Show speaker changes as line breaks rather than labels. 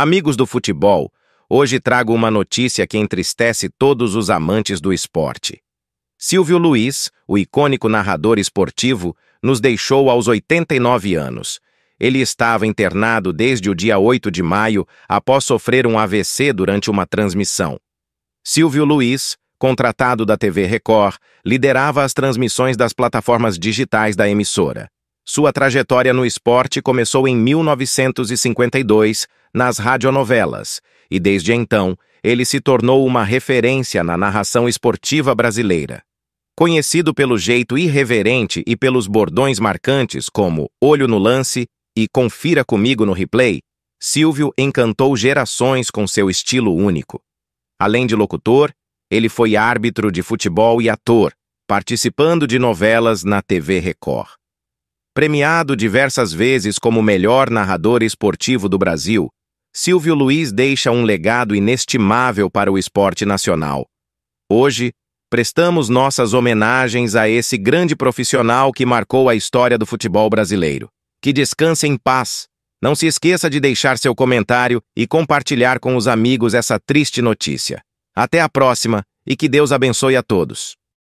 Amigos do futebol, hoje trago uma notícia que entristece todos os amantes do esporte. Silvio Luiz, o icônico narrador esportivo, nos deixou aos 89 anos. Ele estava internado desde o dia 8 de maio após sofrer um AVC durante uma transmissão. Silvio Luiz, contratado da TV Record, liderava as transmissões das plataformas digitais da emissora. Sua trajetória no esporte começou em 1952, nas radionovelas, e desde então ele se tornou uma referência na narração esportiva brasileira. Conhecido pelo jeito irreverente e pelos bordões marcantes como Olho no Lance e Confira Comigo no Replay, Silvio encantou gerações com seu estilo único. Além de locutor, ele foi árbitro de futebol e ator, participando de novelas na TV Record. Premiado diversas vezes como melhor narrador esportivo do Brasil, Silvio Luiz deixa um legado inestimável para o esporte nacional. Hoje, prestamos nossas homenagens a esse grande profissional que marcou a história do futebol brasileiro. Que descanse em paz. Não se esqueça de deixar seu comentário e compartilhar com os amigos essa triste notícia. Até a próxima e que Deus abençoe a todos.